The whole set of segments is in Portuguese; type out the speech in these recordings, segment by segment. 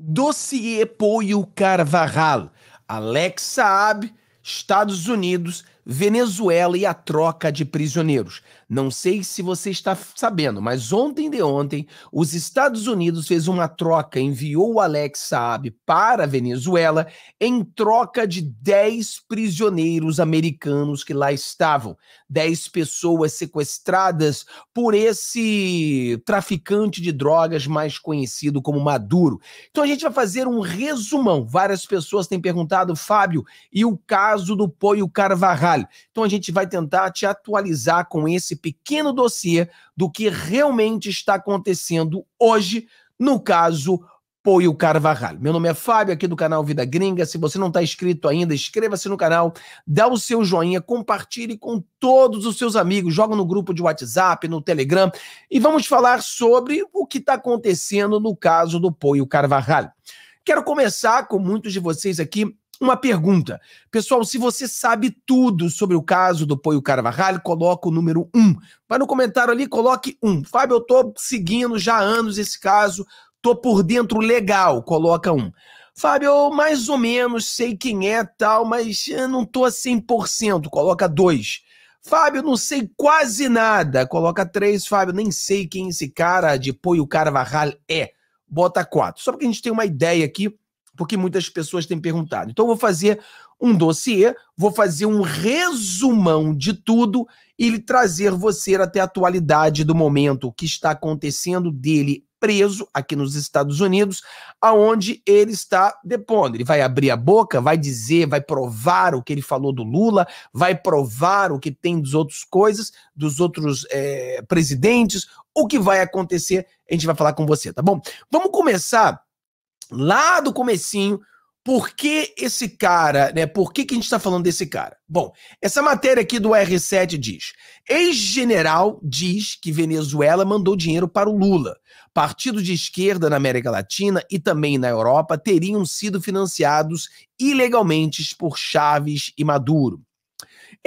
Dossier Poio Carvajal. Alex Saab, Estados Unidos, Venezuela e a troca de prisioneiros. Não sei se você está sabendo, mas ontem de ontem, os Estados Unidos fez uma troca, enviou o Alex Saab para a Venezuela em troca de 10 prisioneiros americanos que lá estavam. 10 pessoas sequestradas por esse traficante de drogas mais conhecido como Maduro. Então a gente vai fazer um resumão. Várias pessoas têm perguntado, Fábio, e o caso do Poio Carvajal então a gente vai tentar te atualizar com esse pequeno dossiê do que realmente está acontecendo hoje no caso Poio Carvajal. Meu nome é Fábio, aqui do canal Vida Gringa. Se você não está inscrito ainda, inscreva-se no canal, dá o seu joinha, compartilhe com todos os seus amigos, joga no grupo de WhatsApp, no Telegram e vamos falar sobre o que está acontecendo no caso do Poio Carvajal. Quero começar com muitos de vocês aqui uma pergunta. Pessoal, se você sabe tudo sobre o caso do Poio Carvajal, coloca o número 1. Vai no comentário ali, coloque 1. Fábio, eu tô seguindo já há anos esse caso, tô por dentro legal, coloca 1. Fábio, eu mais ou menos sei quem é tal, mas eu não tô a 100%, coloca 2. Fábio, não sei quase nada, coloca 3. Fábio, nem sei quem esse cara de Poio Carvajal é, bota 4. Só porque a gente tem uma ideia aqui porque muitas pessoas têm perguntado. Então, eu vou fazer um dossiê, vou fazer um resumão de tudo e trazer você até a atualidade do momento, o que está acontecendo dele preso aqui nos Estados Unidos, aonde ele está depondo. Ele vai abrir a boca, vai dizer, vai provar o que ele falou do Lula, vai provar o que tem dos outros coisas, dos outros é, presidentes, o que vai acontecer, a gente vai falar com você, tá bom? Vamos começar lá do comecinho, por que esse cara, né? Por que, que a gente está falando desse cara? Bom, essa matéria aqui do R7 diz: ex-general diz que Venezuela mandou dinheiro para o Lula. Partidos de esquerda na América Latina e também na Europa teriam sido financiados ilegalmente por Chaves e Maduro.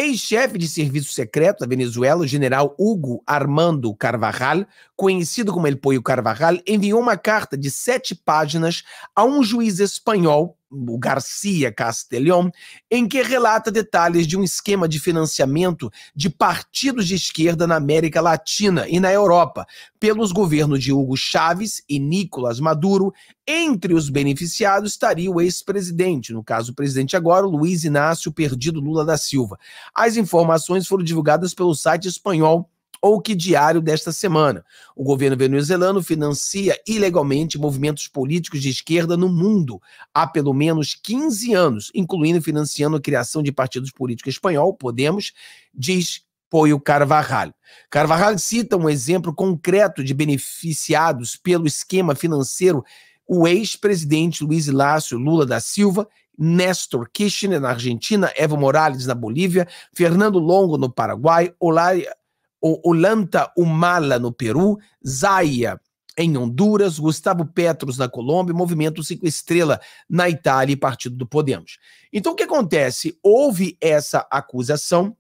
Ex-chefe de serviço secreto da Venezuela, o general Hugo Armando Carvajal, conhecido como El Pollo Carvajal, enviou uma carta de sete páginas a um juiz espanhol o Garcia Castellón, em que relata detalhes de um esquema de financiamento de partidos de esquerda na América Latina e na Europa, pelos governos de Hugo Chávez e Nicolás Maduro. Entre os beneficiados estaria o ex-presidente, no caso o presidente agora, Luiz Inácio Perdido Lula da Silva. As informações foram divulgadas pelo site espanhol ou que diário desta semana. O governo venezuelano financia ilegalmente movimentos políticos de esquerda no mundo há pelo menos 15 anos, incluindo financiando a criação de partidos políticos espanhol, Podemos, diz Poio Carvajal. Carvajal cita um exemplo concreto de beneficiados pelo esquema financeiro o ex-presidente Luiz Inácio Lula da Silva, Néstor Kirchner na Argentina, Evo Morales na Bolívia, Fernando Longo no Paraguai, Olaria o Lanta Humala no Peru, Zaia em Honduras, Gustavo Petros na Colômbia, Movimento Cinco Estrela na Itália e Partido do Podemos. Então o que acontece? Houve essa acusação.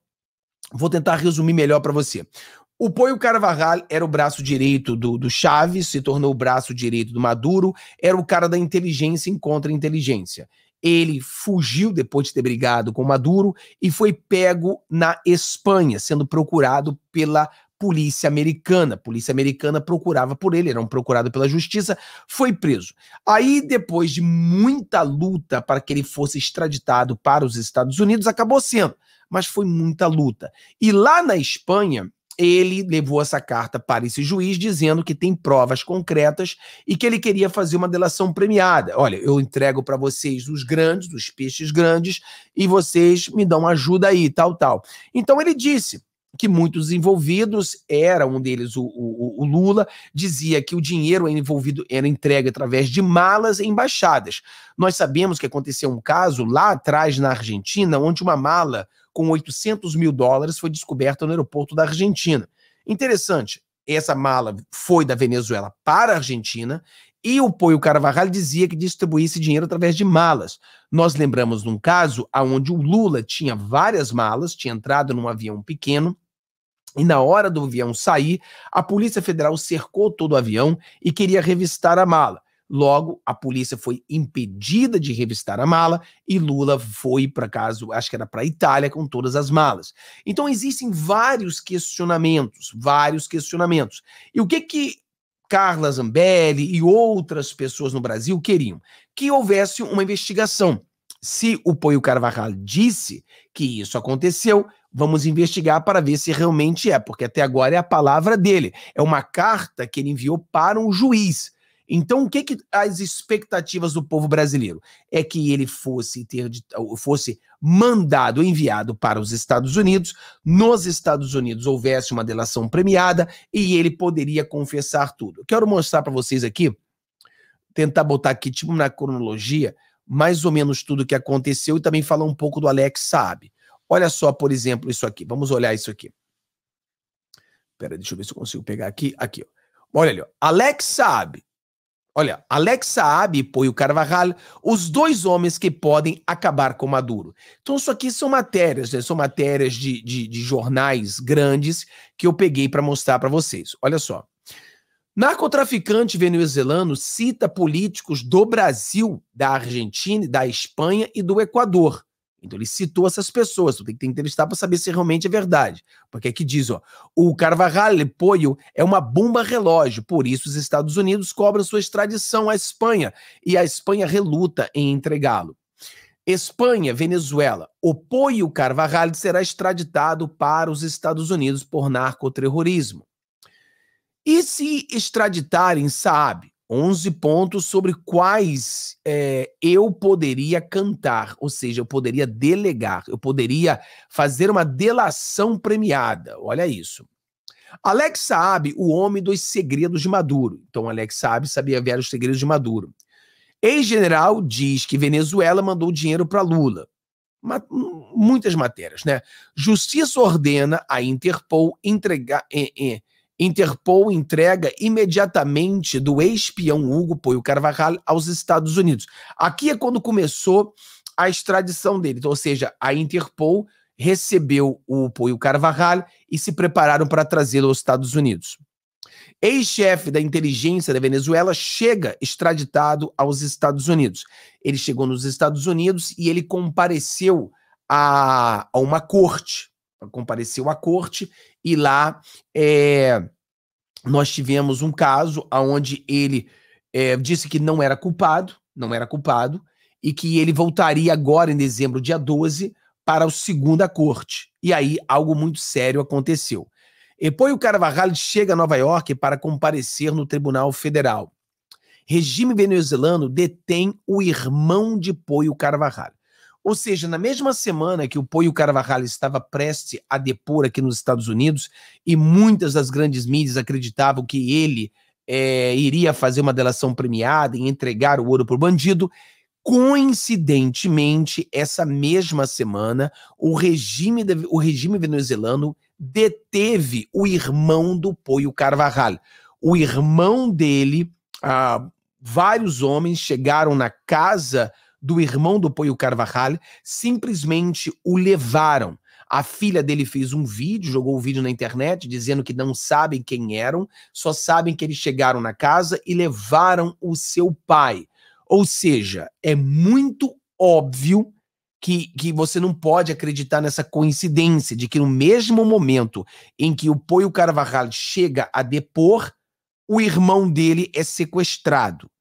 Vou tentar resumir melhor para você. O Poio Carvajal era o braço direito do, do, Chaves, se tornou o braço direito do Maduro, era o cara da inteligência em contra-inteligência ele fugiu depois de ter brigado com Maduro e foi pego na Espanha, sendo procurado pela polícia americana. A polícia americana procurava por ele, era um procurado pela justiça, foi preso. Aí, depois de muita luta para que ele fosse extraditado para os Estados Unidos, acabou sendo, mas foi muita luta. E lá na Espanha, ele levou essa carta para esse juiz dizendo que tem provas concretas e que ele queria fazer uma delação premiada. Olha, eu entrego para vocês os grandes, os peixes grandes, e vocês me dão ajuda aí, tal, tal. Então ele disse que muitos envolvidos, era um deles o, o, o, Lula, dizia que o dinheiro envolvido era entregue através de malas embaixadas. Nós sabemos que aconteceu um caso lá atrás na Argentina, onde uma mala com 800 mil dólares foi descoberta no aeroporto da Argentina. Interessante, essa mala foi da Venezuela para a Argentina e o Poio Carvajal dizia que distribuía esse dinheiro através de malas. Nós lembramos de um caso onde o Lula tinha várias malas, tinha entrado num avião pequeno, e na hora do avião sair, a Polícia Federal cercou todo o avião e queria revistar a mala. Logo, a polícia foi impedida de revistar a mala e Lula foi para caso, acho que era para Itália com todas as malas. Então existem vários questionamentos, vários questionamentos. E o que que Carla Zambelli e outras pessoas no Brasil queriam? Que houvesse uma investigação. Se o Poio Carvajal disse que isso aconteceu, vamos investigar para ver se realmente é, porque até agora é a palavra dele. É uma carta que ele enviou para um juiz então, o que, que as expectativas do povo brasileiro? É que ele fosse ter fosse mandado, enviado para os Estados Unidos, nos Estados Unidos houvesse uma delação premiada e ele poderia confessar tudo. Quero mostrar para vocês aqui, tentar botar aqui, tipo na cronologia, mais ou menos tudo o que aconteceu e também falar um pouco do Alex Saab. Olha só, por exemplo, isso aqui. Vamos olhar isso aqui. Pera, deixa eu ver se eu consigo pegar aqui. Aqui, ó. Olha ali, ó. Alex Saab, Olha, Alex Saab e Poio Carvajal, os dois homens que podem acabar com Maduro. Então, isso aqui são matérias, né? São matérias de, de, de jornais grandes que eu peguei para mostrar para vocês. Olha só. Narcotraficante venezuelano cita políticos do Brasil, da Argentina, da Espanha e do Equador então ele citou essas pessoas, tu tem que entrevistar para saber se realmente é verdade. Porque aqui é diz, ó, o Carvajal Poio é uma bomba relógio, por isso os Estados Unidos cobram sua extradição à Espanha e a Espanha reluta em entregá-lo. Espanha, Venezuela. O Poio Carvajal será extraditado para os Estados Unidos por narcoterrorismo. E se extraditarem sabe? 11 pontos sobre quais é, eu poderia cantar, ou seja, eu poderia delegar, eu poderia fazer uma delação premiada. Olha isso. Alex Saab, o homem dos segredos de Maduro. Então, Alex Saab sabia ver os segredos de Maduro. Ex-general diz que Venezuela mandou dinheiro para Lula. Ma muitas matérias, né? Justiça ordena a Interpol entregar. Eh, eh, Interpol entrega imediatamente do ex-peão Hugo Poio Carvajal aos Estados Unidos. Aqui é quando começou a extradição dele, então, ou seja, a Interpol recebeu o Poio Carvajal e se prepararam para trazê-lo aos Estados Unidos. Ex-chefe da inteligência da Venezuela chega extraditado aos Estados Unidos. Ele chegou nos Estados Unidos e ele compareceu a, a uma corte compareceu à corte e lá é, nós tivemos um caso onde ele é, disse que não era culpado, não era culpado, e que ele voltaria agora em dezembro, dia 12, para o segunda corte. E aí algo muito sério aconteceu. Epoio Carvajal chega a Nova York para comparecer no Tribunal Federal. Regime venezuelano detém o irmão de Poio Carvajal. Ou seja, na mesma semana que o Poio Carvajal estava prestes a depor aqui nos Estados Unidos e muitas das grandes mídias acreditavam que ele é, iria fazer uma delação premiada e entregar o ouro para o bandido, coincidentemente, essa mesma semana, o regime, o regime venezuelano deteve o irmão do Poio Carvajal. O irmão dele, ah, vários homens chegaram na casa do irmão do Poio Carvajal simplesmente o levaram. A filha dele fez um vídeo, jogou o um vídeo na internet, dizendo que não sabem quem eram, só sabem que eles chegaram na casa e levaram o seu pai. Ou seja, é muito óbvio que, que você não pode acreditar nessa coincidência de que no mesmo momento em que o Poio Carvajal chega a depor, o irmão dele é sequestrado.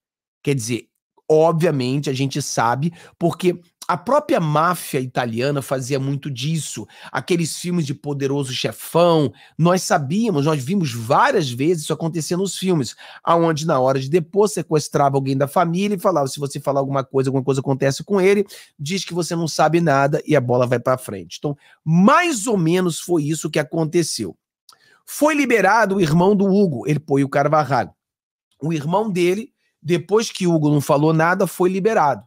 Quer dizer, Obviamente, a gente sabe, porque a própria máfia italiana fazia muito disso. Aqueles filmes de poderoso chefão, nós sabíamos, nós vimos várias vezes isso acontecer nos filmes, aonde na hora de depor sequestrava alguém da família e falava se você falar alguma coisa, alguma coisa acontece com ele, diz que você não sabe nada e a bola vai para frente. Então, mais ou menos foi isso que aconteceu. Foi liberado o irmão do Hugo, ele põe o Carvajal. O irmão dele depois que Hugo não falou nada, foi liberado.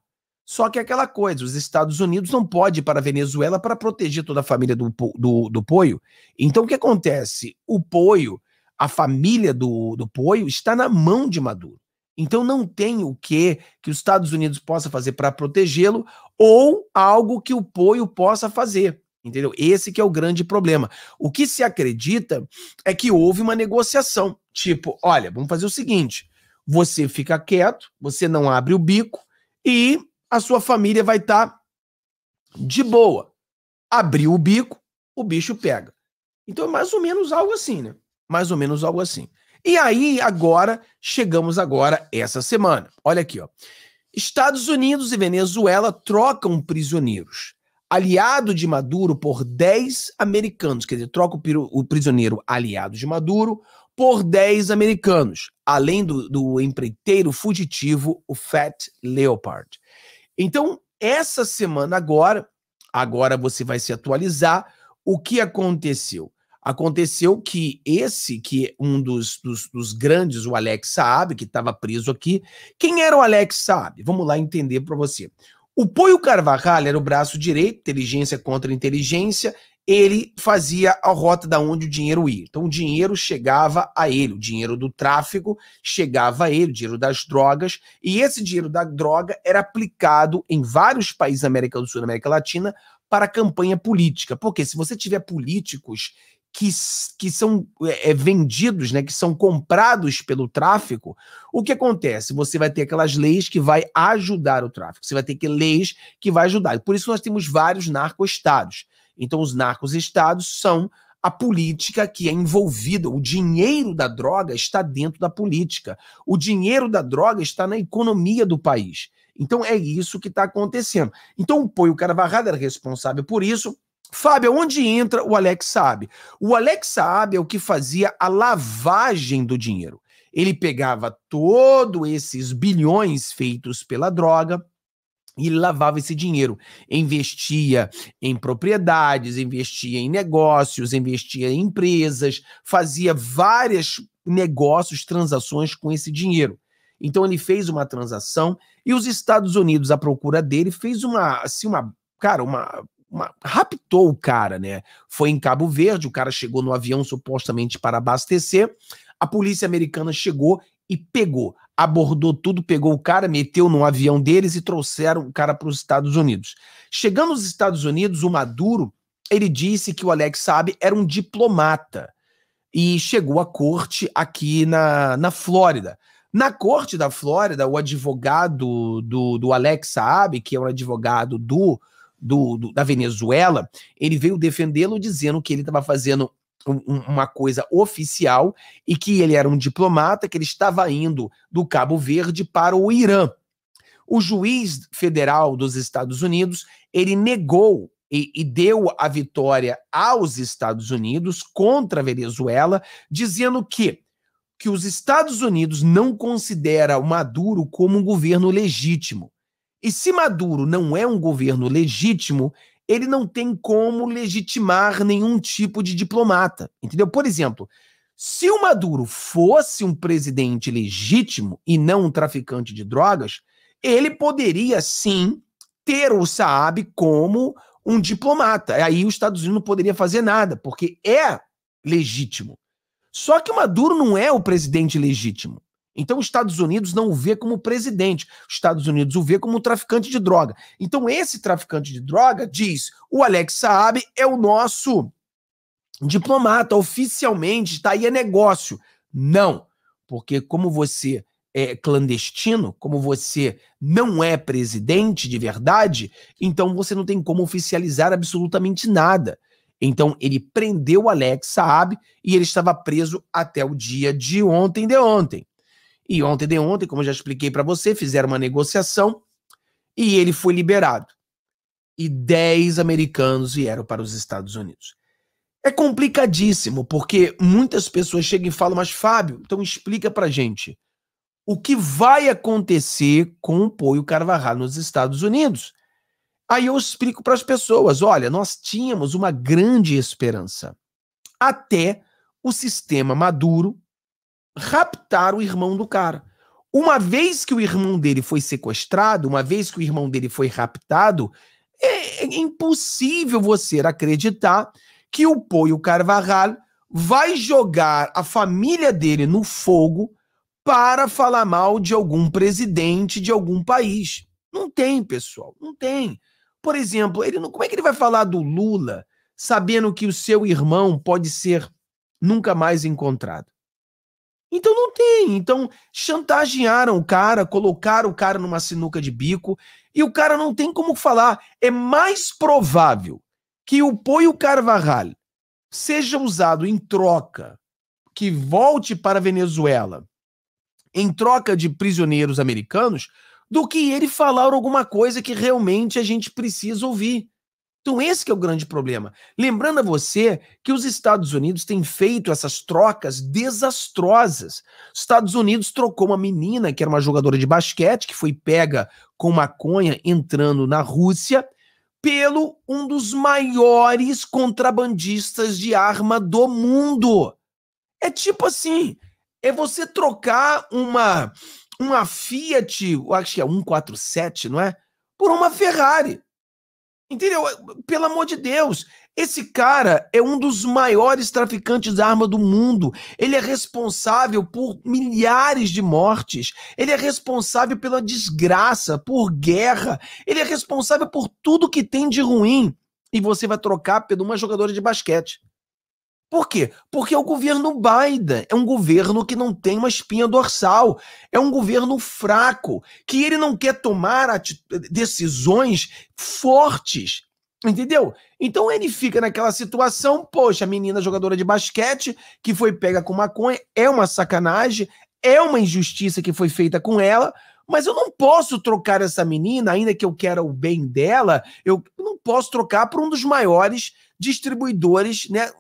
Só que é aquela coisa, os Estados Unidos não pode ir para a Venezuela para proteger toda a família do, do, do Poio. Então o que acontece? O Poio, a família do, do Poio, está na mão de Maduro. Então não tem o que que os Estados Unidos possa fazer para protegê-lo ou algo que o Poio possa fazer. Entendeu? Esse que é o grande problema. O que se acredita é que houve uma negociação. Tipo, olha, vamos fazer o seguinte: você fica quieto, você não abre o bico e a sua família vai estar tá de boa. Abriu o bico, o bicho pega. Então é mais ou menos algo assim, né? Mais ou menos algo assim. E aí, agora, chegamos agora essa semana. Olha aqui, ó. Estados Unidos e Venezuela trocam prisioneiros. Aliado de Maduro por 10 americanos, quer dizer, troca o prisioneiro aliado de Maduro por 10 americanos, além do, do empreiteiro fugitivo, o Fat Leopard. Então, essa semana agora, agora você vai se atualizar. O que aconteceu? Aconteceu que esse, que é um dos, dos, dos, grandes, o Alex Saab, que estava preso aqui. Quem era o Alex Saab? Vamos lá entender para você. O Poio Carvajal era o braço direito, inteligência contra inteligência, ele fazia a rota da onde o dinheiro ia. Então o dinheiro chegava a ele, o dinheiro do tráfico chegava a ele, o dinheiro das drogas, e esse dinheiro da droga era aplicado em vários países da América do Sul e da América Latina para a campanha política. Porque se você tiver políticos que, que são é, é, vendidos, né, que são comprados pelo tráfico, o que acontece? Você vai ter aquelas leis que vai ajudar o tráfico, você vai ter que leis que vai ajudar. por isso nós temos vários narcoestados. Então, os narcos-estados são a política que é envolvida. O dinheiro da droga está dentro da política. O dinheiro da droga está na economia do país. Então é isso que está acontecendo. Então o Poio Caravarrada era responsável por isso. Fábio, onde entra o Alex Saab? O Alex Saab é o que fazia a lavagem do dinheiro. Ele pegava todos esses bilhões feitos pela droga, e ele lavava esse dinheiro, investia em propriedades, investia em negócios, investia em empresas, fazia vários negócios, transações com esse dinheiro. Então ele fez uma transação e os Estados Unidos, à procura dele, fez uma, assim, uma, cara, uma, uma raptou o cara, né? Foi em Cabo Verde, o cara chegou no avião supostamente para abastecer, a polícia americana chegou e pegou abordou tudo, pegou o cara, meteu num avião deles e trouxeram o cara para os Estados Unidos. Chegando nos Estados Unidos, o Maduro, ele disse que o Alex Saab era um diplomata e chegou à corte aqui na, na Flórida. Na corte da Flórida, o advogado do, do Alex Saab, que é um advogado do, do, do da Venezuela, ele veio defendê-lo dizendo que ele estava fazendo uma coisa oficial e que ele era um diplomata, que ele estava indo do Cabo Verde para o Irã. O juiz federal dos Estados Unidos, ele negou e, e deu a vitória aos Estados Unidos contra a Venezuela, dizendo que que os Estados Unidos não considera o Maduro como um governo legítimo. E se Maduro não é um governo legítimo, ele não tem como legitimar nenhum tipo de diplomata, entendeu? Por exemplo, se o Maduro fosse um presidente legítimo e não um traficante de drogas, ele poderia sim ter o Saab como um diplomata. Aí os Estados Unidos não poderia fazer nada, porque é legítimo. Só que o Maduro não é o presidente legítimo. Então, os Estados Unidos não o vê como presidente, os Estados Unidos o vê como traficante de droga. Então, esse traficante de droga diz: o Alex Saab é o nosso diplomata, oficialmente está aí é negócio. Não, porque como você é clandestino, como você não é presidente de verdade, então você não tem como oficializar absolutamente nada. Então ele prendeu o Alex Saab e ele estava preso até o dia de ontem de ontem. E ontem de ontem, como eu já expliquei para você, fizeram uma negociação e ele foi liberado. E 10 americanos vieram para os Estados Unidos. É complicadíssimo, porque muitas pessoas chegam e falam, mas Fábio, então explica pra gente o que vai acontecer com o Poio Carvajal nos Estados Unidos. Aí eu explico para as pessoas: olha, nós tínhamos uma grande esperança. Até o sistema maduro raptar o irmão do cara. Uma vez que o irmão dele foi sequestrado, uma vez que o irmão dele foi raptado, é, é impossível você acreditar que o Poio Carvajal vai jogar a família dele no fogo para falar mal de algum presidente de algum país. Não tem, pessoal, não tem. Por exemplo, ele não, como é que ele vai falar do Lula sabendo que o seu irmão pode ser nunca mais encontrado? Então não tem. Então chantagearam o cara, colocaram o cara numa sinuca de bico e o cara não tem como falar. É mais provável que o Poio Carvajal seja usado em troca, que volte para a Venezuela em troca de prisioneiros americanos, do que ele falar alguma coisa que realmente a gente precisa ouvir. Então, esse é o grande problema. Lembrando a você que os Estados Unidos têm feito essas trocas desastrosas. Os Estados Unidos trocou uma menina que era uma jogadora de basquete, que foi pega com maconha entrando na Rússia, pelo um dos maiores contrabandistas de arma do mundo. É tipo assim: é você trocar uma, uma Fiat, acho que é 147, não é? Por uma Ferrari. Entendeu? Pelo amor de Deus, esse cara é um dos maiores traficantes de arma do mundo. Ele é responsável por milhares de mortes. Ele é responsável pela desgraça, por guerra. Ele é responsável por tudo que tem de ruim. E você vai trocar por uma jogadora de basquete. Por quê? Porque é o governo Biden é um governo que não tem uma espinha dorsal, é um governo fraco, que ele não quer tomar decisões fortes, entendeu? Então ele fica naquela situação, poxa, a menina jogadora de basquete que foi pega com maconha é uma sacanagem, é uma injustiça que foi feita com ela, mas eu não posso trocar essa menina, ainda que eu queira o bem dela, eu não posso trocar por um dos maiores distribuidores, né,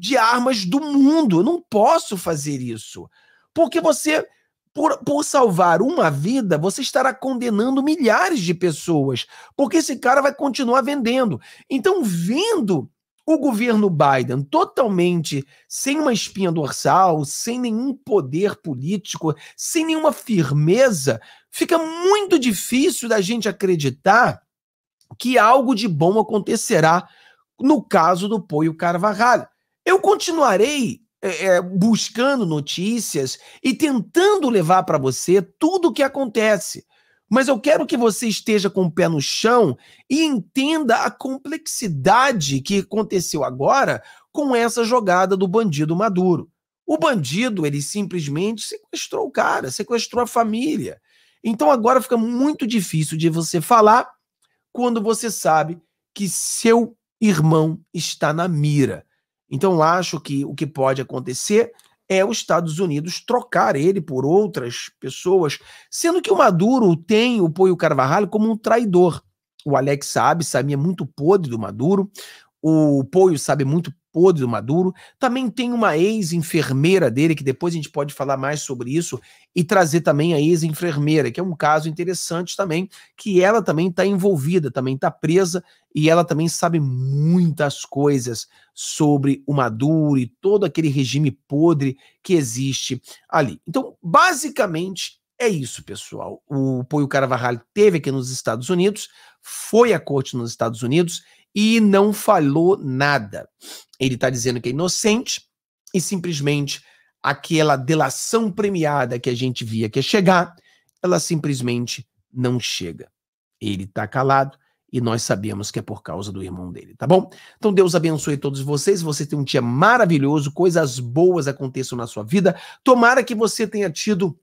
de armas do mundo. Eu não posso fazer isso. Porque você, por, por salvar uma vida, você estará condenando milhares de pessoas. Porque esse cara vai continuar vendendo. Então, vendo o governo Biden totalmente sem uma espinha dorsal, sem nenhum poder político, sem nenhuma firmeza, fica muito difícil da gente acreditar que algo de bom acontecerá no caso do Poio Carvajal. Eu continuarei é, é, buscando notícias e tentando levar para você tudo o que acontece. Mas eu quero que você esteja com o pé no chão e entenda a complexidade que aconteceu agora com essa jogada do bandido Maduro. O bandido, ele simplesmente sequestrou o cara, sequestrou a família. Então agora fica muito difícil de você falar quando você sabe que seu irmão está na mira. Então, acho que o que pode acontecer é os Estados Unidos trocar ele por outras pessoas, sendo que o Maduro tem o Poio Carvajal como um traidor. O Alex sabe, é muito podre do Maduro. O Poio sabe muito podre do Maduro. Também tem uma ex-enfermeira dele, que depois a gente pode falar mais sobre isso, e trazer também a ex-enfermeira, que é um caso interessante também, que ela também está envolvida, também está presa, e ela também sabe muitas coisas sobre o Maduro e todo aquele regime podre que existe ali. Então, basicamente, é isso, pessoal. O Poio Carvalho teve aqui nos Estados Unidos, foi à corte nos Estados Unidos e não falou nada. Ele está dizendo que é inocente e simplesmente aquela delação premiada que a gente via que ia chegar, ela simplesmente não chega. Ele está calado e nós sabemos que é por causa do irmão dele, tá bom? Então Deus abençoe todos vocês, você tem um dia maravilhoso, coisas boas aconteçam na sua vida. Tomara que você tenha tido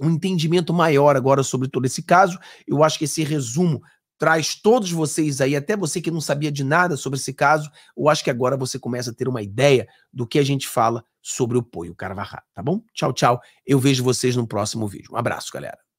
um entendimento maior agora sobre todo esse caso. Eu acho que esse resumo traz todos vocês aí, até você que não sabia de nada sobre esse caso, eu acho que agora você começa a ter uma ideia do que a gente fala sobre o Poio Carvajal, tá bom? Tchau, tchau. Eu vejo vocês no próximo vídeo. Um abraço, galera.